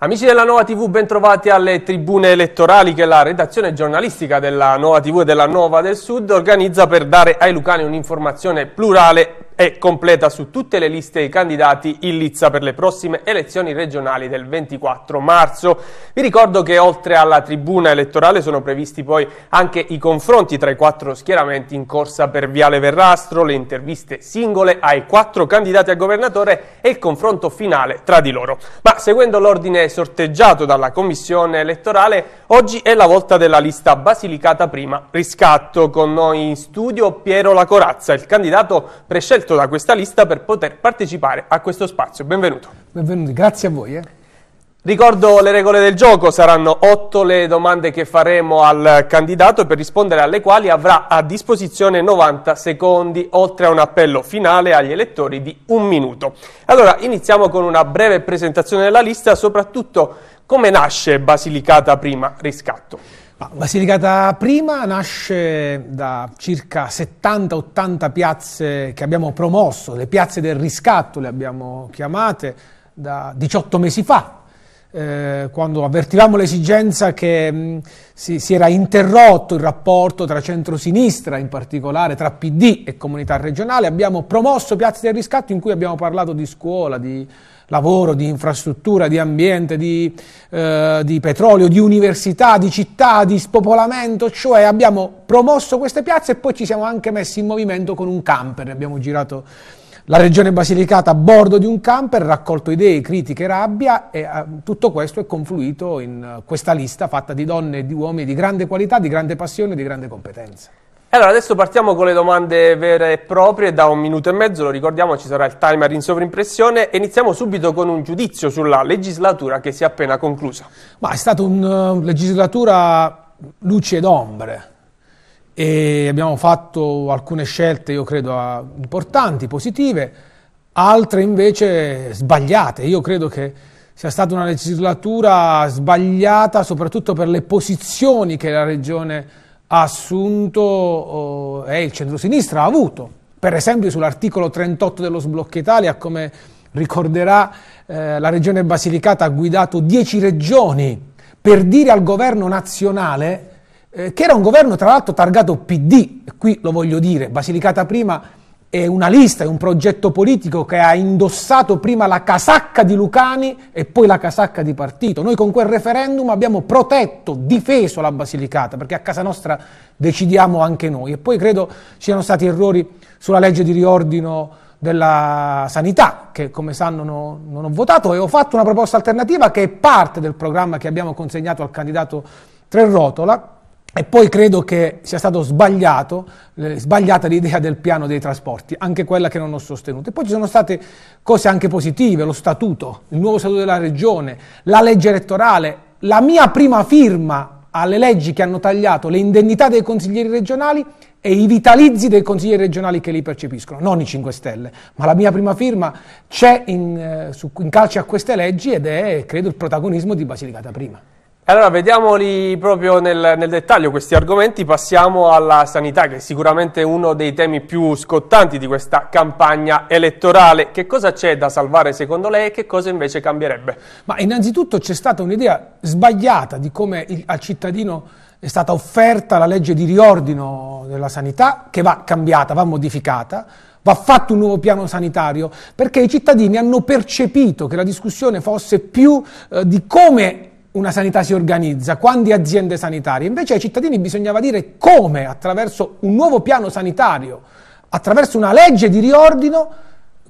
Amici della Nuova TV, bentrovati alle tribune elettorali che la redazione giornalistica della Nuova TV e della Nuova del Sud organizza per dare ai lucani un'informazione plurale e completa su tutte le liste i candidati in lizza per le prossime elezioni regionali del 24 marzo. Vi ricordo che oltre alla tribuna elettorale sono previsti poi anche i confronti tra i quattro schieramenti in corsa per Viale Verrastro, le interviste singole ai quattro candidati a governatore e il confronto finale tra di loro. Ma seguendo l'ordine sorteggiato dalla Commissione elettorale, oggi è la volta della lista Basilicata Prima Riscatto. Con noi in studio Piero Lacorazza, il candidato prescelto scelto da questa lista per poter partecipare a questo spazio. Benvenuto. Benvenuti, grazie a voi. Eh. Ricordo le regole del gioco, saranno otto le domande che faremo al candidato per rispondere alle quali avrà a disposizione 90 secondi, oltre a un appello finale agli elettori di un minuto. Allora, iniziamo con una breve presentazione della lista, soprattutto come nasce Basilicata Prima Riscatto. Basilicata Prima nasce da circa 70-80 piazze che abbiamo promosso, le piazze del riscatto le abbiamo chiamate, da 18 mesi fa, eh, quando avvertivamo l'esigenza che mh, mm, si, si, era interrotto il rapporto tra centrosinistra, in particolare tra PD e comunità regionale, abbiamo promosso piazze del riscatto in cui abbiamo parlato di scuola, di lavoro, di infrastruttura, di ambiente, di, eh, di petrolio, di università, di città, di spopolamento, cioè abbiamo promosso queste piazze e poi ci siamo anche messi in movimento con un camper, abbiamo girato la regione Basilicata a bordo di un camper, raccolto idee, critiche, rabbia e eh, tutto questo è confluito in eh, questa lista fatta di donne e di uomini di grande qualità, di grande passione e di grande competenza. E Allora, adesso partiamo con le domande vere e proprie, da un minuto e mezzo, lo ricordiamo, ci sarà il timer in sovrimpressione e iniziamo subito con un giudizio sulla legislatura che si è appena conclusa. Ma è stata una eh, legislatura luci ed ombre, e abbiamo fatto alcune scelte, io credo, importanti, positive, altre invece sbagliate. Io credo che sia stata una legislatura sbagliata soprattutto per le posizioni che la regione ha assunto eh, e eh, il centrosinistra ha avuto. Per esempio sull'articolo 38 dello Sblocca Italia, come ricorderà eh, la regione Basilicata ha guidato 10 regioni per dire al governo nazionale eh, che era un governo tra l'altro targato PD, e qui lo voglio dire, Basilicata prima è una lista, è un progetto politico che ha indossato prima la casacca di Lucani e poi la casacca di partito. Noi con quel referendum abbiamo protetto, difeso la Basilicata, perché a casa nostra decidiamo anche noi. E poi credo siano stati errori sulla legge di riordino della sanità, che come sanno no, non ho votato, e ho fatto una proposta alternativa che è parte del programma che abbiamo consegnato al candidato Rotola. E poi credo che sia stata eh, sbagliata l'idea del piano dei trasporti, anche quella che non ho sostenuto. E poi ci sono state cose anche positive, lo statuto, il nuovo statuto della regione, la legge elettorale, la mia prima firma alle leggi che hanno tagliato le indennità dei consiglieri regionali e i vitalizzi dei consiglieri regionali che li percepiscono, non i 5 Stelle, ma la mia prima firma c'è in, eh, in calce a queste leggi ed è, credo, il protagonismo di Basilicata Prima. Allora, vediamoli proprio nel, nel, dettaglio questi argomenti, passiamo alla sanità che è sicuramente uno dei temi più scottanti di questa campagna elettorale. Che cosa c'è da salvare secondo lei e che cosa invece cambierebbe? Ma innanzitutto c'è stata un'idea sbagliata di come il, al cittadino è stata offerta la legge di riordino della sanità che va cambiata, va modificata va fatto un nuovo piano sanitario, perché i cittadini hanno percepito che la discussione fosse più eh, di come una sanità si organizza, quante aziende sanitarie. Invece ai cittadini bisognava dire come, attraverso un nuovo piano sanitario, attraverso una legge di riordino,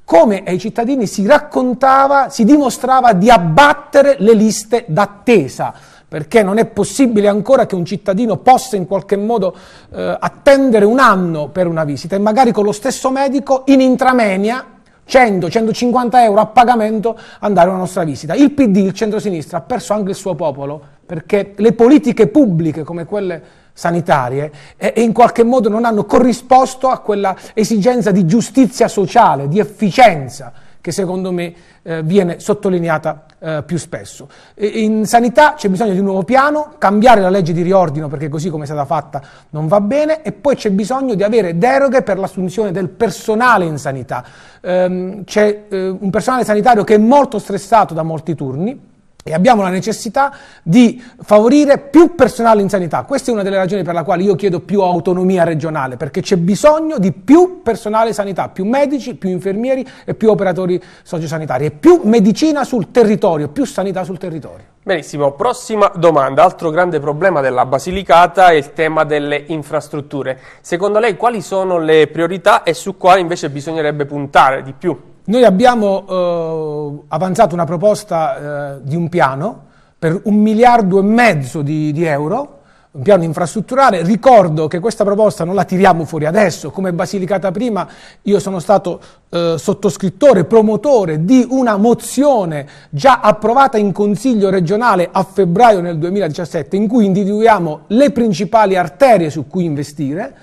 come ai cittadini si raccontava, si dimostrava di abbattere le liste d'attesa, perché non è possibile ancora che un cittadino possa in qualche modo eh, attendere un anno per una visita e magari con lo stesso medico in intramenia 100-150 euro a pagamento andare a una nostra visita. Il PD, il centro-sinistra, ha perso anche il suo popolo perché le politiche pubbliche come quelle sanitarie eh, in qualche modo non hanno corrisposto a quella esigenza di giustizia sociale, di efficienza che secondo me eh, viene sottolineata eh, più spesso. E in sanità c'è bisogno di un nuovo piano, cambiare la legge di riordino perché così come è stata fatta non va bene e poi c'è bisogno di avere deroghe per l'assunzione del personale in sanità. Ehm, c'è eh, un personale sanitario che è molto stressato da molti turni, e abbiamo la necessità di favorire più personale in sanità. Questa è una delle ragioni per la quale io chiedo più autonomia regionale, perché c'è bisogno di più personale in sanità, più medici, più infermieri e più operatori sociosanitari e più medicina sul territorio, più sanità sul territorio. Benissimo, prossima domanda. Altro grande problema della Basilicata è il tema delle infrastrutture. Secondo lei quali sono le priorità e su quali invece bisognerebbe puntare di più? Noi abbiamo eh, avanzato una proposta eh, di un piano per un miliardo e mezzo di, di euro, un piano infrastrutturale. Ricordo che questa proposta non la tiriamo fuori adesso, come Basilicata prima io sono stato eh, sottoscrittore, promotore di una mozione già approvata in Consiglio regionale a febbraio del 2017 in cui individuiamo le principali arterie su cui investire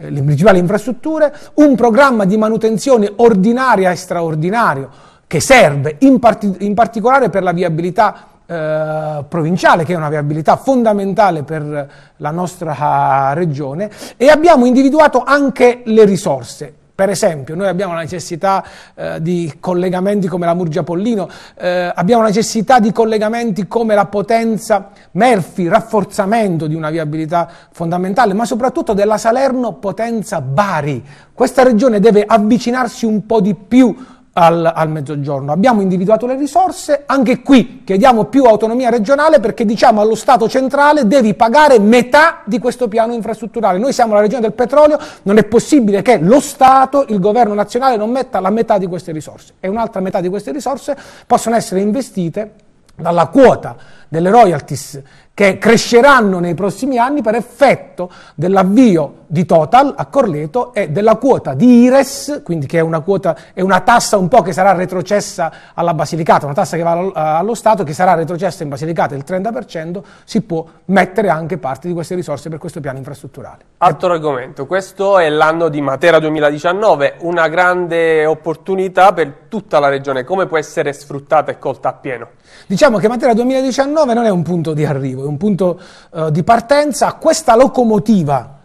eh, le principali infrastrutture, un programma di manutenzione ordinaria e straordinario che serve in, parti- in particolare per la viabilità eh, provinciale, che è una viabilità fondamentale per la nostra eh, regione, e abbiamo individuato anche le risorse. Per esempio, noi abbiamo la necessità eh, di collegamenti come la Murgia Pollino, eh, abbiamo la necessità di collegamenti come la potenza Melfi, rafforzamento di una viabilità fondamentale, ma soprattutto della Salerno potenza Bari. Questa regione deve avvicinarsi un po' di più al, al, mezzogiorno. Abbiamo individuato le risorse, anche qui chiediamo più autonomia regionale perché diciamo allo Stato centrale devi pagare metà di questo piano infrastrutturale. Noi siamo la regione del petrolio, non è possibile che lo Stato, il governo nazionale non metta la metà di queste risorse e un'altra metà di queste risorse possono essere investite dalla quota delle royalties che cresceranno nei prossimi anni per effetto dell'avvio di Total a Corleto e della quota di Ires, quindi che è una, quota, è una tassa un po' che sarà retrocessa alla Basilicata, una tassa che va allo eh, Stato, che sarà retrocessa in Basilicata il 30%, si può mettere anche parte di queste risorse per questo piano infrastrutturale. Altro argomento, questo è l'anno di Matera 2019, una grande opportunità per tutta la regione, come può essere sfruttata e colta appieno? Diciamo che Matera 2019 2019 non è un punto di arrivo, è un punto eh, di partenza. Questa locomotiva,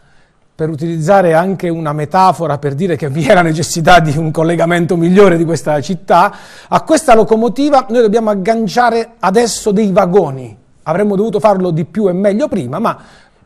per utilizzare anche una metafora per dire che vi era necessità di un collegamento migliore di questa città, a questa locomotiva noi dobbiamo agganciare adesso dei vagoni. Avremmo dovuto farlo di più e meglio prima, ma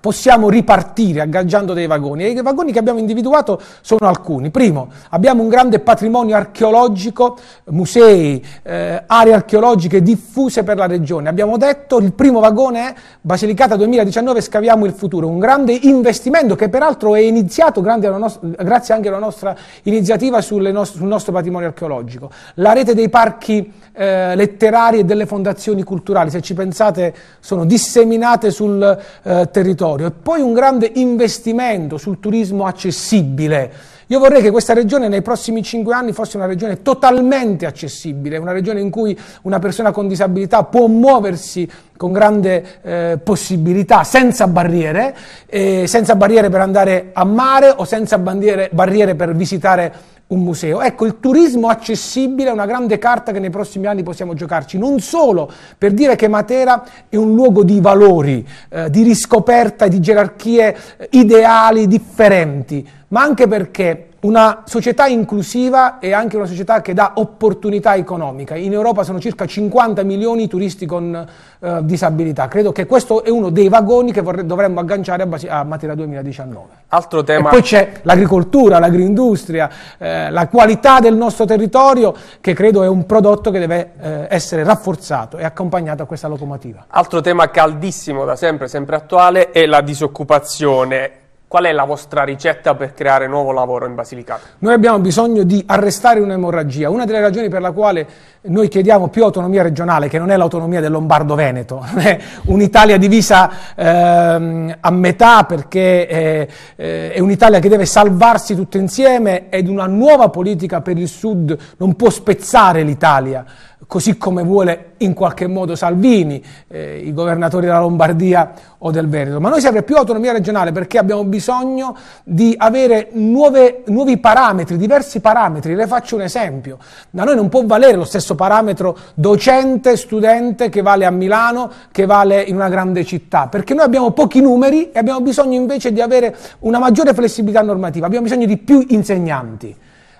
possiamo ripartire agganciando dei vagoni e i vagoni che abbiamo individuato sono alcuni. Primo, abbiamo un grande patrimonio archeologico, musei, eh, aree archeologiche diffuse per la regione. Abbiamo detto il primo vagone è Basilicata 2019 scaviamo il futuro, un grande investimento che peraltro è iniziato nostra, grazie anche alla nostra iniziativa nost- sul nostro patrimonio archeologico. La rete dei parchi eh, letterari e delle fondazioni culturali, se ci pensate, sono disseminate sul eh, territorio territorio e poi un grande investimento sul turismo accessibile. Io vorrei che questa regione nei prossimi cinque anni fosse una regione totalmente accessibile, una regione in cui una persona con disabilità può muoversi con grande eh, possibilità, senza barriere, eh, senza barriere per andare a mare o senza barriere per visitare un museo. Ecco, il turismo accessibile è una grande carta che nei prossimi anni possiamo giocarci, non solo per dire che Matera è un luogo di valori, eh, di riscoperta, di gerarchie eh, ideali differenti, ma anche perché una società inclusiva è anche una società che dà opportunità economica. In Europa sono circa 50 milioni di turisti con eh, disabilità. Credo che questo è uno dei vagoni che vorre- dovremmo agganciare a, basi- a Matera 2019. Altro tema. E poi c'è l'agricoltura, l'agroindustria, eh, la qualità del nostro territorio, che credo è un prodotto che deve eh, essere rafforzato e accompagnato a questa locomotiva. Altro tema caldissimo da sempre, sempre attuale, è la disoccupazione Qual è la vostra ricetta per creare nuovo lavoro in Basilicata? Noi abbiamo bisogno di arrestare un'emorragia. Una delle ragioni per la quale noi chiediamo più autonomia regionale, che non è l'autonomia del Lombardo-Veneto, è un'Italia divisa eh, a metà perché è, eh, eh, è un'Italia che deve salvarsi tutto insieme ed una nuova politica per il Sud non può spezzare l'Italia così come vuole in qualche modo Salvini, eh, i governatori della Lombardia o del Veneto. Ma noi serve più autonomia regionale perché abbiamo bisogno di avere nuove, nuovi parametri, diversi parametri. Le faccio un esempio. Da noi non può valere lo stesso parametro docente-studente che vale a Milano, che vale in una grande città, perché noi abbiamo pochi numeri e abbiamo bisogno invece di avere una maggiore flessibilità normativa, abbiamo bisogno di più insegnanti.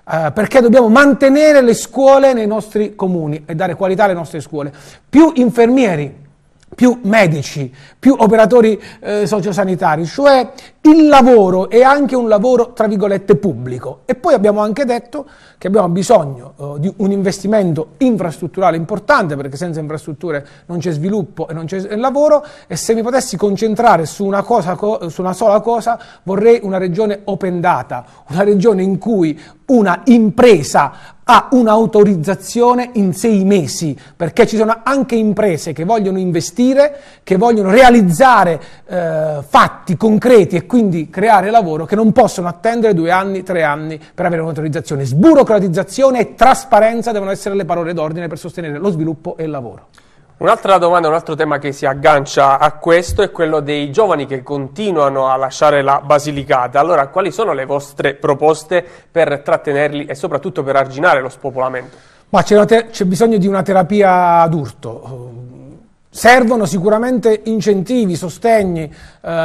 Eh, perché dobbiamo mantenere le scuole nei nostri comuni e dare qualità alle nostre scuole. Più infermieri, più medici, più operatori eh, sociosanitari, cioè il lavoro è anche un lavoro tra virgolette pubblico. E poi abbiamo anche detto che abbiamo bisogno eh, di un investimento infrastrutturale importante perché senza infrastrutture non c'è sviluppo e non c'è lavoro e se mi potessi concentrare su una, cosa, su una sola cosa vorrei una regione open data, una regione in cui una impresa ha un'autorizzazione in sei mesi, perché ci sono anche imprese che vogliono investire, che vogliono realizzare eh, fatti concreti e quindi creare lavoro, che non possono attendere due anni, tre anni per avere un'autorizzazione. Sburocratizzazione e trasparenza devono essere le parole d'ordine per sostenere lo sviluppo e il lavoro. Un'altra domanda, un altro tema che si aggancia a questo è quello dei giovani che continuano a lasciare la Basilicata. Allora, quali sono le vostre proposte per trattenerli e soprattutto per arginare lo spopolamento? Ma c'è bisogno di una terapia ad urto. Servono sicuramente incentivi, sostegni eh,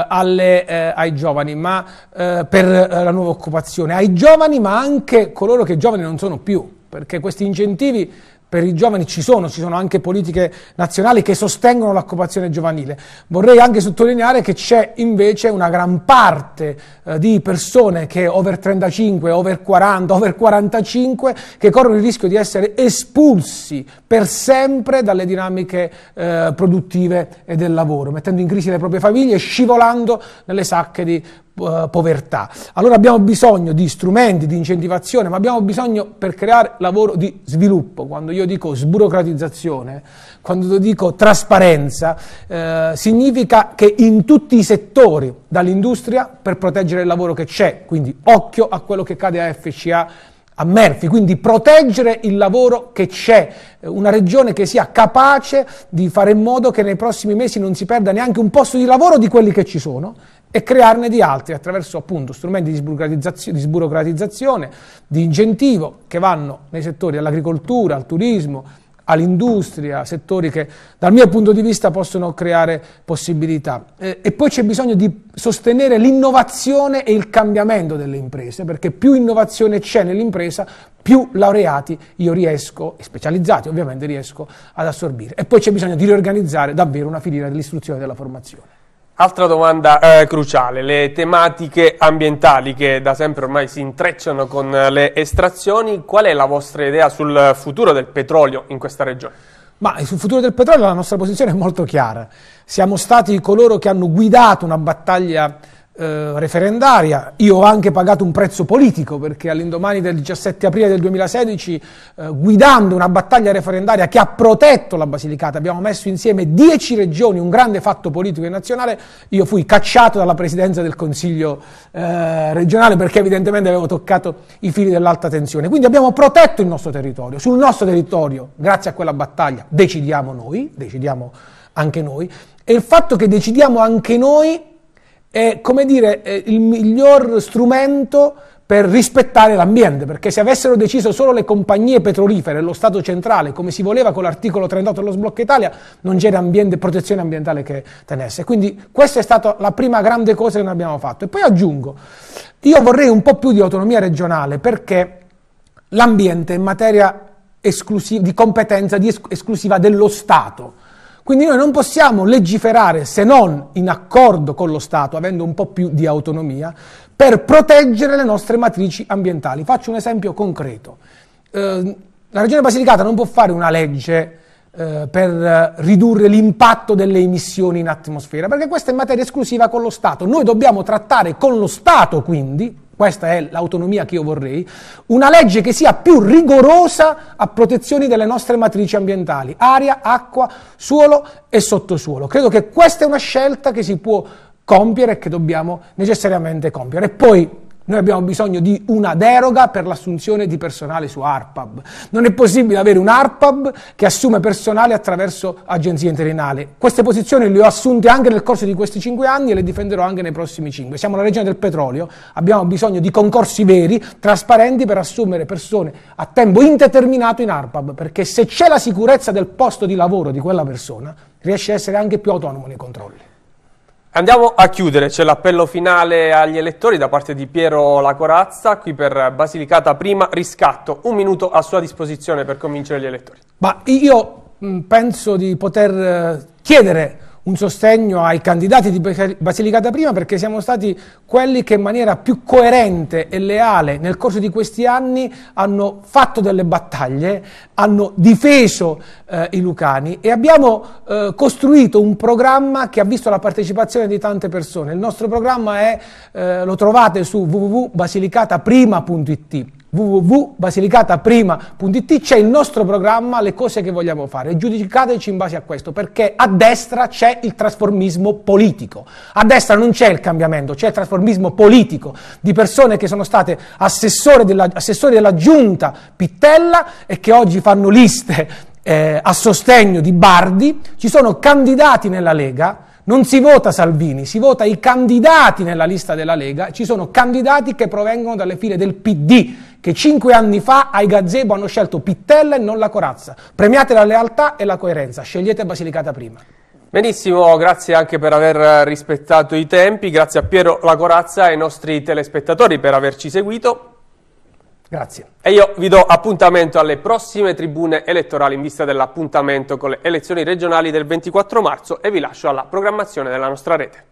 alle, eh, ai giovani, ma, eh, per eh, la nuova occupazione, ai giovani ma anche coloro che giovani non sono più, perché questi incentivi per i giovani ci sono, ci sono anche politiche nazionali che sostengono l'occupazione giovanile. Vorrei anche sottolineare che c'è invece una gran parte eh, di persone che over 35, over 40, over 45 che corrono il rischio di essere espulsi per sempre dalle dinamiche eh, produttive e del lavoro, mettendo in crisi le proprie famiglie e scivolando nelle sacche di uh, povertà. Allora abbiamo bisogno di strumenti di incentivazione, ma abbiamo bisogno per creare lavoro di sviluppo. Quando io dico sburocratizzazione, quando dico trasparenza, eh, significa che in tutti i settori, dall'industria per proteggere il lavoro che c'è, quindi occhio a quello che cade a FCA a Murphy, quindi proteggere il lavoro che c'è, eh, una regione che sia capace di fare in modo che nei prossimi mesi non si perda neanche un posto di lavoro di quelli che ci sono e crearne di altri attraverso appunto strumenti di sburocratizzazione, di, sburocratizzazione, di incentivo che vanno nei settori all'agricoltura, al turismo, all'industria, settori che dal mio punto di vista possono creare possibilità. Eh, e poi c'è bisogno di sostenere l'innovazione e il cambiamento delle imprese, perché più innovazione c'è nell'impresa, più laureati io riesco, e specializzati ovviamente, riesco ad assorbire. E poi c'è bisogno di riorganizzare davvero una filiera dell'istruzione e della formazione. Altra domanda eh, cruciale, le tematiche ambientali che da sempre ormai si intrecciano con eh, le estrazioni, qual è la vostra idea sul futuro del petrolio in questa regione? Ma sul futuro del petrolio la nostra posizione è molto chiara, siamo stati coloro che hanno guidato una battaglia eh, referendaria. Io ho anche pagato un prezzo politico perché all'indomani del 17 aprile del 2016, eh, guidando una battaglia referendaria che ha protetto la Basilicata, abbiamo messo insieme 10 regioni, un grande fatto politico e nazionale, io fui cacciato dalla presidenza del Consiglio eh, regionale perché evidentemente avevo toccato i fili dell'alta tensione. Quindi abbiamo protetto il nostro territorio. Sul nostro territorio, grazie a quella battaglia, decidiamo noi, decidiamo anche noi. E il fatto che decidiamo anche noi è come dire il miglior strumento per rispettare l'ambiente, perché se avessero deciso solo le compagnie petrolifere, lo Stato centrale, come si voleva con l'articolo 38 dello sblocco Italia, non c'era ambiente, protezione ambientale che tenesse. Quindi questa è stata la prima grande cosa che noi abbiamo fatto. E poi aggiungo, io vorrei un po' più di autonomia regionale, perché l'ambiente è materia di competenza di es- esclusiva dello Stato. Quindi noi non possiamo legiferare se non in accordo con lo Stato, avendo un po' più di autonomia, per proteggere le nostre matrici ambientali. Faccio un esempio concreto. Ehm, la Regione Basilicata non può fare una legge eh, per ridurre l'impatto delle emissioni in atmosfera, perché questa è materia esclusiva con lo Stato. Noi dobbiamo trattare con lo Stato, quindi, questa è l'autonomia che io vorrei, una legge che sia più rigorosa a protezione delle nostre matrici ambientali, aria, acqua, suolo e sottosuolo. Credo che questa è una scelta che si può compiere e che dobbiamo necessariamente compiere. E poi noi abbiamo bisogno di una deroga per l'assunzione di personale su ARPAB. Non è possibile avere un ARPAB che assume personale attraverso agenzie interinali. Queste posizioni le ho assunte anche nel corso di questi cinque anni e le difenderò anche nei prossimi cinque. Siamo la regione del petrolio, abbiamo bisogno di concorsi veri, trasparenti per assumere persone a tempo indeterminato in ARPAB, perché se c'è la sicurezza del posto di lavoro di quella persona, riesce a essere anche più autonomo nei controlli. Andiamo a chiudere, c'è l'appello finale agli elettori da parte di Piero Lacorazza, qui per Basilicata Prima Riscatto, un minuto a sua disposizione per convincere gli elettori. Ma io penso di poter eh, chiedere un sostegno ai candidati di Basilicata prima perché siamo stati quelli che in maniera più coerente e leale nel corso di questi anni hanno fatto delle battaglie, hanno difeso eh, i lucani e abbiamo eh, costruito un programma che ha visto la partecipazione di tante persone. Il nostro programma è, eh, lo trovate su www.basilicataprima.it www.basilicataprima.it c'è il nostro programma, le cose che vogliamo fare. Giudicateci in base a questo, perché a destra c'è il trasformismo politico. A destra non c'è il cambiamento, c'è il trasformismo politico di persone che sono state assessori della, assessori della giunta Pittella e che oggi fanno liste eh, a sostegno di Bardi. Ci sono candidati nella Lega. Non si vota Salvini, si vota i candidati nella lista della Lega, ci sono candidati che provengono dalle file del PD, che cinque anni fa ai gazebo hanno scelto Pittella e non la corazza. Premiate la lealtà e la coerenza, scegliete Basilicata prima. Benissimo, grazie anche per aver rispettato i tempi, grazie a Piero La Corazza e ai nostri telespettatori per averci seguito. Grazie. E io vi do appuntamento alle prossime tribune elettorali in vista dell'appuntamento con le elezioni regionali del 24 marzo e vi lascio alla programmazione della nostra rete.